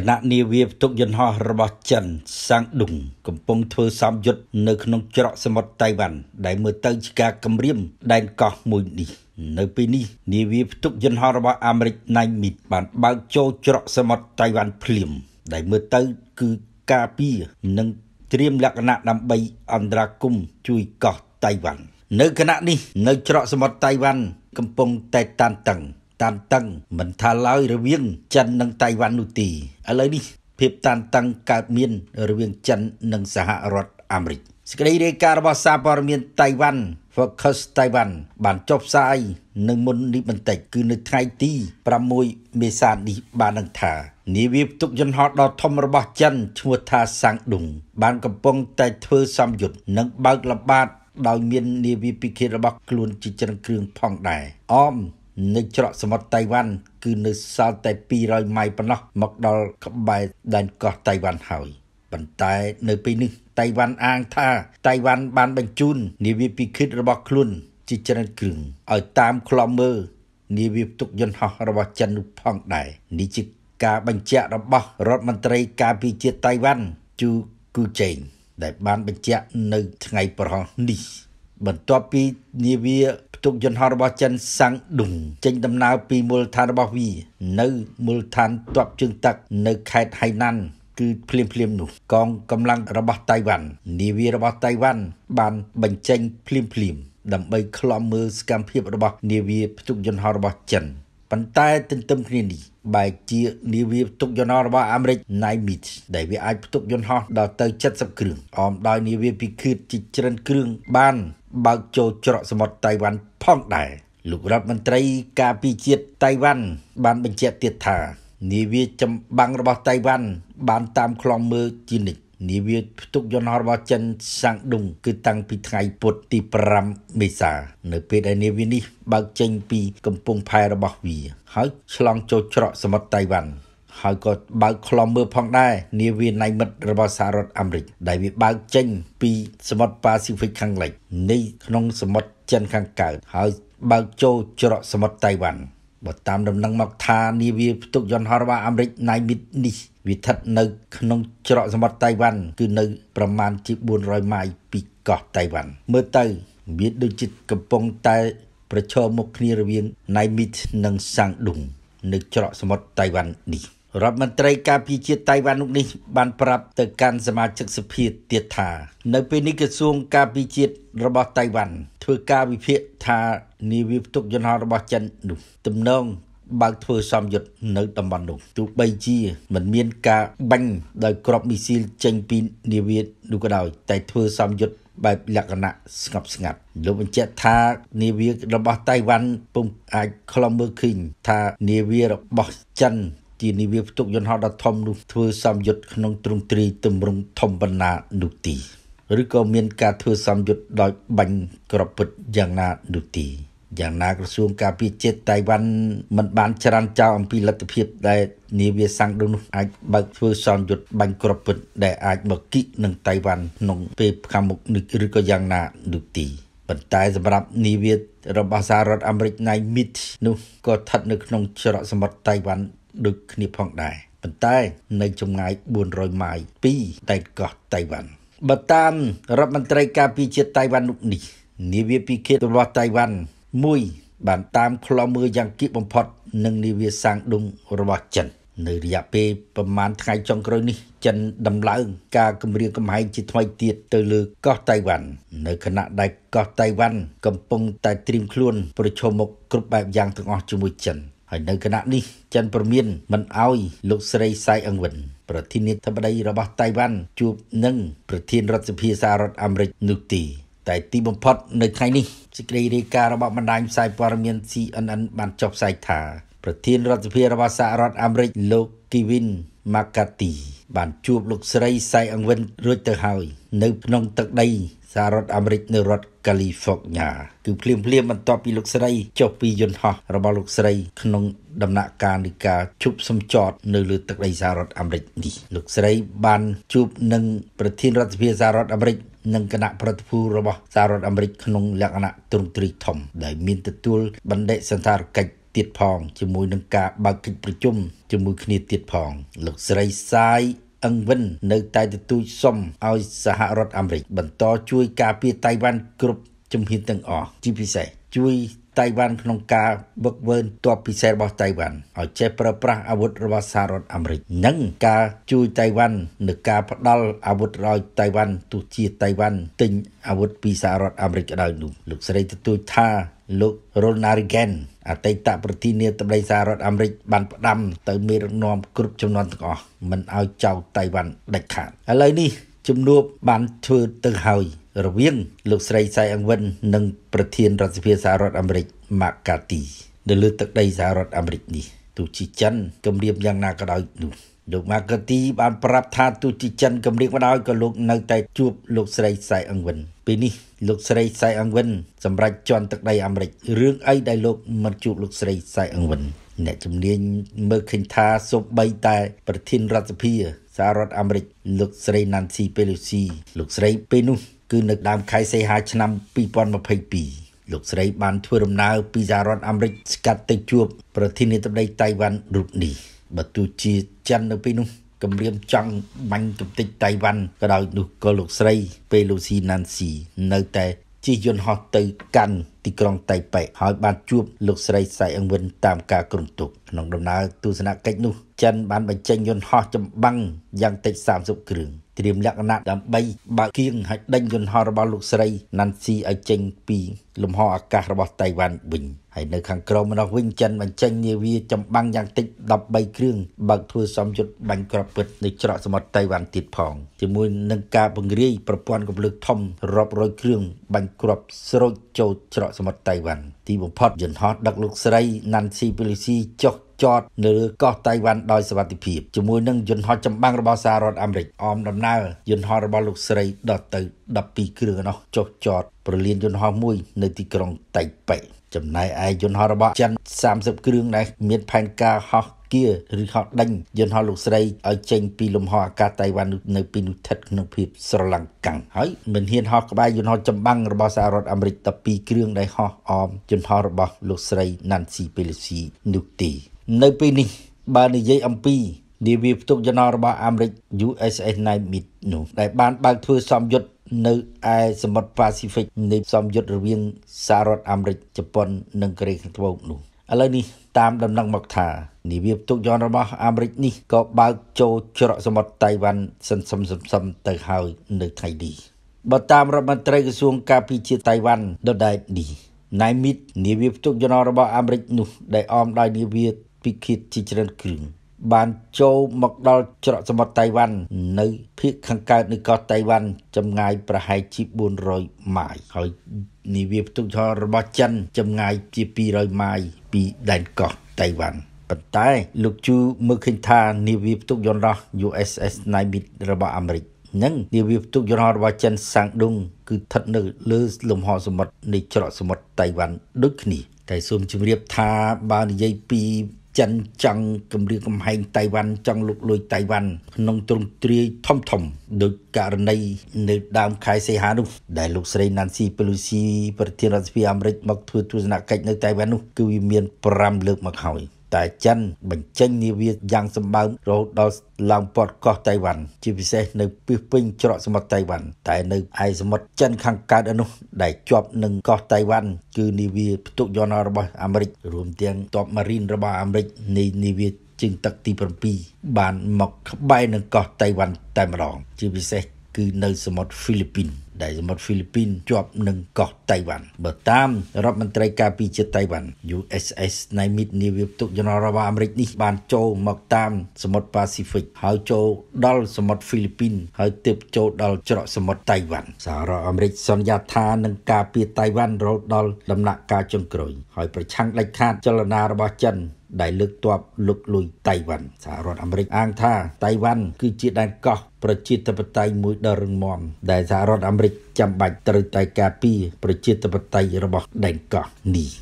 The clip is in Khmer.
គណៈនាវាផ្ទុកយន្តហោះរបស់ចិន សាងដុងកំពុងធ្វើសម្ពយុទ្ធនៅក្នុងច្រកសមុទ្រតៃវ៉ាន់ដែលមើលទៅជាការគំរាមដែនកោះមួយនេះនៅពេលនេះនាវាផ្ទុកយន្តហោះរបស់អាមេរិក Nimitz បានបើកចូលច្រកសមុទ្រតៃវ៉ាន់ភ្លាម ដែលមើលទៅគឺការពារនិងត្រៀមលក្ខណៈដើម្បីអន្តរាគមជួយកោះតៃវ៉ាន់នៅខណៈនេះ នៅច្រកសមុទ្រតៃវ៉ាន់កំពុងតែតានតឹងតានតឹងមិនថាឡើយរវាងចិននិងតៃវ៉ាន់នោះទេឥឡូវនេះ ភាពតានតឹងកើតមានរវាងចិននិងសហរដ្ឋអាមេរិកសេចក្តីរាយការណ៍របស់សារព័ត៌មានតៃវ៉ាន់ Focus Taiwan បានចុះផ្សាយនៅមុននេះបន្តិចគឺនៅថ្ងៃទី6មេសានេះបាននឹងថានាវាផ្ទុកយន្តហោះដ៏ធំរបស់ចិនឈ្មោះថាសាំងដុងបានកំពុងតែធ្វើសម្យុទ្ធនិងបើកល្បាតដោយមាននាវាពិឃាតរបស់ខ្លួនជាច្រើនគ្រឿងផងដែរអមនៅច្រកសមុទ្រតៃវ៉ាន់គឺនៅសល់តែ200ម៉ៃប៉ុណ្ណោះមកដល់ក្បែរដែនកោះតៃវ៉ាន់ហើយប៉ុន្តែនៅពេលនេះតៃវ៉ាន់អាងថាតៃវ៉ាន់បានបញ្ជូននាវាពិឃាតរបស់ខ្លួនជាច្រើនគ្រឿងឲ្យតាមក្លំមើលនាវាផ្ទុកយន្តហោះរបស់ចិននោះផងដែរនេះជាការបញ្ជាក់របស់រដ្ឋមន្ត្រីការពារជាតិតៃវ៉ាន់ជូគូចេងដែលបានបញ្ជាក់នៅថ្ងៃប្រហោះនេះ បន្ទាប់ពីនាវាទុកយន្តហោះរបស់ចិនសាំងឌុនចេញដំណើរពីមូលដ្ឋានរបស់វានៅមូលដ្ឋានទ័ពជើងទឹកនៅខេត្តហៃណាន់គឺភ្លាមភ្លាមនោះ កងកម្លាំងរបស់តៃវ៉ាន់នាវារបស់តៃវ៉ាន់បានបញ្ចេញភ្លាមភ្លាមដើម្បីឃ្លាំមើលសកម្មភាពរបស់នាវាផ្ទុកយន្តហោះរបស់ចិនប៉ុន្តែទន្ទឹមគ្នានេះបែជានាវាផ្ទុកយន្តហោះរបស់អាមេរិក Nimitz ដែលវាអាចផ្ទុកយន្តហោះដល់ទៅ70គ្រឿងអមដោយនាវាពិឃាតជាច្រើនគ្រឿងបាន បើកចូលច្រកសមុទ្រតៃវ៉ាន់ផងដែរលោករដ្ឋមន្ត្រីការពារជាតិតៃវ៉ាន់បានបញ្ជាក់ទៀតថានាវាចម្បាំងរបស់តៃវ៉ាន់បាន តាមខ្លងមើលជានិច្ចនាវាផ្ទុកយន្តហោះរបស់ចិនសាំងដុង គឺតាំងពីថ្ងៃពុធទី5មេសា នៅពេលដែលនាវានេះ បើកចេញ ពីកំពង់ផែរបស់វា ហើយឆ្លងចូលច្រកសមុទ្រតៃវ៉ាន់ហើយក៏បើកខ្លំមើលផងដែរនាវាណៃមិត្តរបស់សហរដ្ឋអាមេរិកដែលវា បើកចេញពីសមុទ្រប៉ាស៊ីហ្វិកខាងលិចនៃក្នុងសមុទ្រចិនខាងកើតហើយបើកចូលច្រកសមុទ្រតៃវ៉ាន់បើតាមដំណឹងមកថានាវាផ្ទុកយន្តហោះរបស់អាមេរិកណៃមីតនេះវាស្ថិតនៅក្នុងច្រកសមុទ្រតៃវ៉ាន់គឺនៅប្រមាណជា400ម៉ាយពីកោះតៃវ៉ាន់មើលទៅមានដូចជាកំពុងតែប្រឈមមុខគ្នារវាងណៃមីតនិងសាំងដុងនៅច្រកសមុទ្រតៃវ៉ាន់នេះរដ្ឋមន្ត្រីការពារជាតិតៃវ៉ាន់នោះនេះបានប្រាប់ទៅកាន់សមាជិកសភាទៀតថានៅពេលនេះក្រសួងការពារជាតិរបស់តៃវ៉ាន់ធ្វើការវិភាគថានាវាផ្ទុកយន្តហោះរបស់ចិននោះទំនងបើកធ្វើសំយុទ្ធនៅតំបន់នោះទោះបីជាមិនមានការបាញ់ដោយគ្រាប់មីស៊ីលចេញពីនាវានោះក៏ដោយតែធ្វើសំយុទ្ធបែបលក្ខណៈស្ងប់ស្ងាត់លោកបញ្ជាក់ថានាវារបស់តៃវ៉ាន់ពុំអាចខ្លំមើលឃើញថានាវារបស់ចិនជានាវាផ្ទុកយន្តហោះដ៏ធំនោះធ្វើសំយុទ្ធក្នុងទ្រង់ទ្រាយទម្រង់ធំបណ្ណានោះទីឬក៏មានការធ្វើសំយុទ្ធដោយបាញ់ក្រពុតយ៉ាងណានោះទីយ៉ាងណាក្រសួងការពារជាតិតៃវ៉ាន់មិនបានច្រានចោលអំពីលទ្ធភាពដែលនាវាសាំងដូននោះអាចបើកធ្វើសន្យុទ្ធបាញ់គ្រាប់ពិតដែលអាចមកគិកនឹងតៃវ៉ាន់ក្នុងពេលខាងមុខនេះឬក៏យ៉ាងណានោះទីប៉ុន្តែសម្រាប់នាវារបស់សហរដ្ឋអាមេរិកណៃមីតនោះក៏ស្ថិតនៅក្នុងច្រកសមុទ្រតៃវ៉ាន់ដូចគ្នាផងដែរប៉ុន្តែនៅចម្ងាយ400ម៉ាយពីដែនកោះតៃវ៉ាន់បើតាមរដ្ឋមន្ត្រីការពារជាតិតៃវ៉ាន់នោះនេះនាវាពីខេតរបស់តៃវ៉ាន់មួយ បានតាមផ្លុំមើលយ៉ាងគៀកបំផុតនឹងនាវាសាងដុងរបស់ចិន នៅរយៈពេលប្រមាណថ្ងៃចុងក្រោយនេះចិន ដំឡើងការគម្រាមកំហែងជាថ្មីទៀតទៅលើកោះតៃវ៉ាន់នៅខណៈដែលកោះតៃវ៉ាន់កំពុងតែត្រៀមខ្លួន ប្រឈមមុខគ្រប់បែបយ៉ាងទាំងអស់ជាមួយចិនហើយនៅគណៈនេះចិនប្រមានមិនអោយលោកស្រីសៃអង្វិនប្រធានាធិបតីរបស់តៃវ៉ាន់ជួបនឹងប្រធានរដ្ឋសភាសហរដ្ឋអាមេរិកនោះទេតែទីបំផុត នៅថ្ងៃនេះសេចក្តីរាយការណ៍របស់បណ្ដាញផ្សាយព័ត៌មាន CNN បានចុះផ្សាយថាប្រធានរដ្ឋសភារបស់សហរដ្ឋអាមេរិកលោក Kevin McCarthy បានជួបលោកស្រីសៃអង្គវិនរួចទៅហើយ នៅក្នុងទឹកដីសហរដ្ឋអាមេរិកនៅរដ្ឋកាលីហ្វ័រញ៉ាគឺភ្លាមភ្លាមបន្ទាប់ពីលោកស្រីចុះពីយន្តហោះរបស់លោកស្រីក្នុងដំណាក់កាលនៃការជប់សម្ចតនៅ លើទឹកដីសហរដ្ឋអាមេរិកនេះលោកស្រីបានជួបនឹងប្រធានរដ្ឋសភាសហរដ្ឋអាមេរិក និងគណៈប្រតិភូរបស់សហរដ្ឋអាមេរិកក្នុងលក្ខណៈទ្រង់ទ្រីធំ ដែលមានទទួលបណ្ឌិតសន្តារកិច្ចទៀតផងជាមួយនឹងការបើកកិច្ចប្រជុំជាមួយគ្នាទៀតផង លោកស្រីសាយអឹងវិននៅតែទទូចសុំឲ្យសហរដ្ឋអាមេរិកបន្តជួយការពារតៃវ៉ាន់គ្រប់ជំហានទាំងអស់ជាពិសេសជួយតៃវ៉ាន់ក្នុងការវឹកវើទ័ពពិសេសរបស់តៃវ៉ាន់ឲ្យចេះប្រើប្រាស់អាវុធរបស់សហរដ្ឋអាមេរិកនិងការជួយតៃវ៉ាន់នឹងការផ្ដល់អាវុធឲ្យតៃវ៉ាន់ទោះជាតៃវ៉ាន់ទិញអាវុធពីសហរដ្ឋអាមេរិកក៏ដោយនោះលោកស្រីទទូចថាលោក Ronald Reagan អតីតប្រធានាធិបតីសហរដ្ឋអាមេរិកបានផ្ដាំទៅមេដឹកនាំគ្រប់ចំនួនទាំងអស់មិនឲ្យចោលតៃវ៉ាន់ដាច់ខាតឥឡូវនេះជំនួបបានធ្វើទៅហើយ រវាងលោកស្រីសៃអង្វិននិងប្រធានរដ្ឋសភាសហរដ្ឋអាមេរិកម៉ាកាទីនៅលើទឹកដីសហរដ្ឋអាមេរិកនេះទោះជាចិនគម្រាមយ៉ាងណាក៏ដោយនោះលោកម៉ាកាទីបានប្រាប់ថាទោះជាចិនគម្រាមក៏ដោយក៏លោកនៅតែជួបលោកស្រីសៃអង្គវិនពេលនេះលោកស្រីសៃអង្គវិនសម្រាប់ជន់ទឹកដីអាមេរិករឿងអីដែលលោកមិនជួបលោកស្រីសៃអង្គវិនអ្នកជំនាញ មើលឃើញថាសូម្បីតែ ប្រធានរដ្ឋសភាសហរដ្ឋអាមេរិកលោកស្រី Nancy Pelosi លោកស្រីពេលនោះគឺនៅដើមខែសីហាឆ្នាំ2022លោកស្រីបានធ្វើដំណើរពីសហរដ្ឋអាមេរិកស្កាត់ទៅជួបប្រធានាធិបតីតៃវ៉ាន់រូបនេះបើទោះជាចិននៅពេលនោះគម្រាមចង់បាញ់ទំទេចតៃវ៉ាន់ក៏ដោយនោះក៏លោកស្រីពេលលូស៊ីណាន់ស៊ីនៅតែជិះយន្តហោះទៅកាន់ទីក្រុងតៃប៉េហើយបាន ជួបលោកស្រីសៃអង្វិនតាមការក្រុមទុកក្នុងដំណើរទស្សនកិច្ចនោះចិនបានបញ្ចេញយន្តហោះចម្បាំងយ៉ាងតិច30គ្រឿងត្រៀមលក្ខណៈដើម្បីបើកគៀងហើយដេញយន្តហោះរបស់លោកស្រីណាន់ស៊ីឲ្យចេញពី លំហអាកាសរបស់តៃវ៉ាន់វិញហើយនៅខាងក្រោមនោះវិញចិនបញ្ចេញនាវាចម្បាំងយ៉ាងតិច13គ្រឿងបើកធ្វើសំយុទ្ធបាញ់ក្របពិតនៅច្រកសមុទ្រតៃវ៉ាន់ទៀតផងជាមួយនឹងការពង្រាយប្រព័ន្ធកម្លើកធំរាប់រយគ្រឿងបាញ់ក្របស្រូចចូលច្រកសមុទ្រតៃវ៉ាន់ទីបំផុតយន្តហោះដឹកលោកស្រីណាន់ស៊ីពេលីស៊ីចុះចតនៅលើកោះតៃវ៉ាន់ដោយសវត្ថិភាពជាមួយនឹងយន្តហោះចម្បាំងរបស់សហរដ្ឋអាមេរិកអមដំណើរយន្តហោះរបស់លោកស្រីដល់ទៅ12គ្រឿងនោះចុះចតប្រលានយន្តហោះមួយ នៅទីក្រុងតៃប៉េចំណែកឯយន្តហោះរបស់ចិន30គ្រឿងដែលមានផែនការហោះគៀឬហោះដេញយន្តហោះលោកស្រីឲ្យចេញពីលំហអាកាសតៃវ៉ាន់នៅពីនោះស្ថិតក្នុងភាពស្រឡង្កាំងហើយមិនហ៊ានហោះក្បែរយន្តហោះចម្បាំងរបស់សហរដ្ឋអាមេរិក12គ្រឿងដែលហោះអមយន្តហោះរបស់លោកស្រី Nancy Pelosi នោះទេនៅពេលនេះបើនិយាយអំពីនាវាផ្ទុកយន្តហោះរបស់អាមេរិក USS Nimitz នោះដែលបានបើកធ្វើសម្យុទ្ធនៅឯសមុទ្រប៉ាស៊ីហ្វិកនៃសម្យុទ្ធរវាងសហរដ្ឋអាមេរិកជប៉ុននិងកូរ៉េខាងត្បូងនោះឥឡូវនេះតាមដំណឹងមកថានាវាផ្ទុកយន្តរបស់អាមេរិកនេះក៏បើកចូលច្រកសមុទ្រតៃវ៉ាន់សន្សឹមសន្សឹមទៅហើយនៅថ្ងៃនេះបើតាមរដ្ឋមន្ត្រីក្រសួងការពារជាតិតៃវ៉ាន់ដដែលនេះណៃមីតនាវាផ្ទុកយន្តរបស់អាមេរិកនោះដែលអមដោយនាវាពិឃាតជាច្រើនគ្រឿងបានចូលមកដល់ច្រកសមុទ្រតៃវ៉ាន់នៅភាគខាងកើតនៃកោះតៃវ៉ាន់ចម្ងាយប្រហែលជា400ម៉ាយហើយនាវាផ្ទុកយន្តរបស់ចិនចម្ងាយជា200ម៉ាយពីដែនកោះតៃវ៉ាន់ប៉ុន្តែលោកជូមើលឃើញថានាវាផ្ទុកយន្តហោះ USS Nimitz របស់អាមេរិក និងនាវាផ្ទុកយន្តហោះរបស់ចិនសាំងដុងគឺស្ថិតនៅ លើលំហសមុទ្រនៃច្រកសមុទ្រតៃវ៉ាន់ដូចគ្នាតែសូមជម្រាបថាបើនិយាយពីចិនចង់គម្រាមកំហែងតៃវ៉ាន់ចង់លុកលុយតៃវ៉ាន់ក្នុងទ្រង់ទ្រាយធំធំដោយករណីនៅ ដើមខែសីហានោះដែលលោកស្រី Nancy Pelosi ប្រធានរដ្ឋាភិបាលអាមេរិកមកធ្វើទស្សនកិច្ចនៅតៃវ៉ាន់នោះគឺវាមាន5លើកមកហើយតែចិនបញ្ចេញនាវាយ៉ាងសម្បើមរហូតដល់ឡើងព័ទ្ធកោះតៃវ៉ាន់ជាពិសេសនៅពីពេញច្រកសមុទ្រតៃវ៉ាន់តែនៅឯសមុទ្រចិនខាងកើតនោះដែលជាប់នឹងកោះតៃវ៉ាន់គឺនាវាផ្ទុកយន្តរបស់អាមេរិក រួមទាំងទ័ពម៉ារីនរបស់អាមេរិកនៃនាវាជើងទឹកទី7បាន មកក្បែរនឹងកោះតៃវ៉ាន់តែម្ដងជាពិសេសគឺនៅសមុទ្រហ្វីលីពីនដែលសមុទ្រហ្វីលីពីនជាប់នឹងកោះតៃវ៉ាន់បើតាមរដ្ឋមន្ត្រីការពារជាតិតៃវ៉ាន់ USS ណៃមីតនាវាផ្ទុកយន្តហោះរបស់អាមេរិកនេះបានចូលមកតាម សមុទ្រប៉ាស៊ីហ្វិកហើយចូលដល់សមុទ្រហ្វីលីពីន ហើយទើបចូលដល់ច្រកសមុទ្រតៃវ៉ាន់សហរដ្ឋអាមេរិកសន្យាថានឹងការពារតៃវ៉ាន់រហូតដល់ដំណាក់កាលចុងក្រោយហើយប្រឆាំងដាច់ខាតចលនារបស់ចិនដែលលើកទ័ពលុកលុយតៃវ៉ាន់សហរដ្ឋអាមេរិកអាងថាតៃវ៉ាន់គឺជាដែនកោះប្រជាធិបតេយ្យមួយដ៏រឹងមាំដែលសហរដ្ឋអាមេរិកចាំបាច់ត្រូវតែការពារប្រជាធិបតេយ្យរបស់ដែនកោះនេះ